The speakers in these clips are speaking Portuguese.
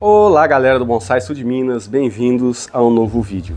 Olá galera do Bonsai Sul de Minas, bem-vindos a um novo vídeo.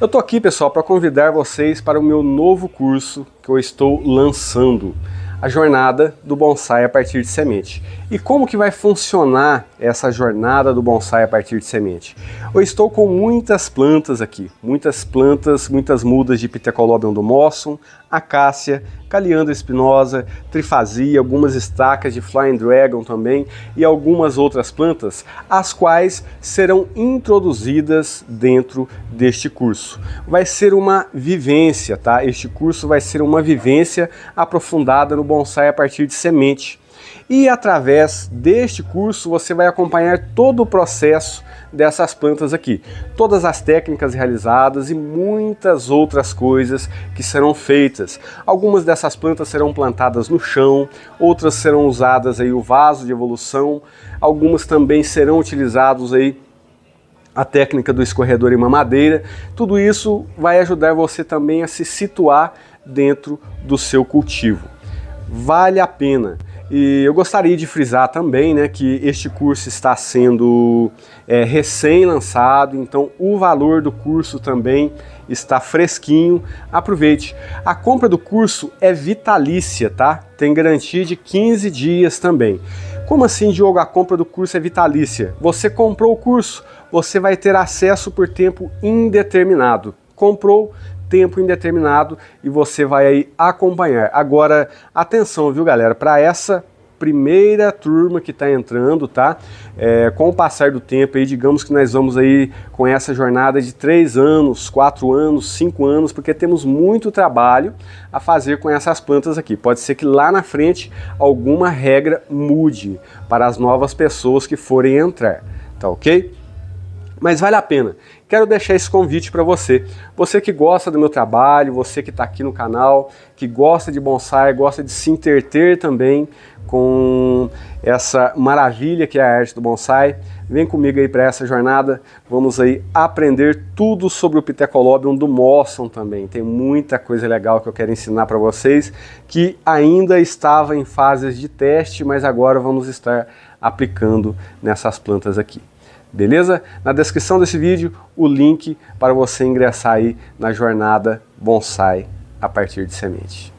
Eu tô aqui pessoal para convidar vocês para o meu novo curso que eu estou lançando, a jornada do bonsai a partir de semente. E como que vai funcionar essa jornada do bonsai a partir de semente? Eu estou com muitas plantas aqui, muitas plantas, muitas mudas de Pithecolobium do Mossum, acácia, caliandra espinosa, Trifazia, algumas estacas de flying dragon também e algumas outras plantas, as quais serão introduzidas dentro deste curso. Vai ser uma vivência, tá? Este curso vai ser uma vivência aprofundada no bonsai a partir de semente. E através deste curso você vai acompanhar todo o processo dessas plantas aqui, todas as técnicas realizadas e muitas outras coisas que serão feitas. Algumas dessas plantas serão plantadas no chão, outras serão usadas aí o vaso de evolução, algumas também serão utilizados aí a técnica do escorredor em mamadeira. Tudo isso vai ajudar você também a se situar dentro do seu cultivo. Vale a pena. E eu gostaria de frisar também né, que este curso está sendo é, recém-lançado, então o valor do curso também está fresquinho. Aproveite. A compra do curso é vitalícia, tá? Tem garantia de 15 dias também. Como assim, Diogo? A compra do curso é vitalícia. Você comprou o curso, você vai ter acesso por tempo indeterminado comprou tempo indeterminado e você vai aí acompanhar. Agora, atenção, viu, galera, para essa primeira turma que está entrando, tá? É, com o passar do tempo aí, digamos que nós vamos aí com essa jornada de três anos, quatro anos, cinco anos, porque temos muito trabalho a fazer com essas plantas aqui. Pode ser que lá na frente alguma regra mude para as novas pessoas que forem entrar, tá ok? mas vale a pena. Quero deixar esse convite para você. Você que gosta do meu trabalho, você que está aqui no canal, que gosta de bonsai, gosta de se interter também com essa maravilha que é a arte do bonsai, vem comigo aí para essa jornada. Vamos aí aprender tudo sobre o Pithecolobium do Mosson também. Tem muita coisa legal que eu quero ensinar para vocês que ainda estava em fases de teste, mas agora vamos estar aplicando nessas plantas aqui beleza? Na descrição desse vídeo o link para você ingressar aí na jornada bonsai a partir de semente.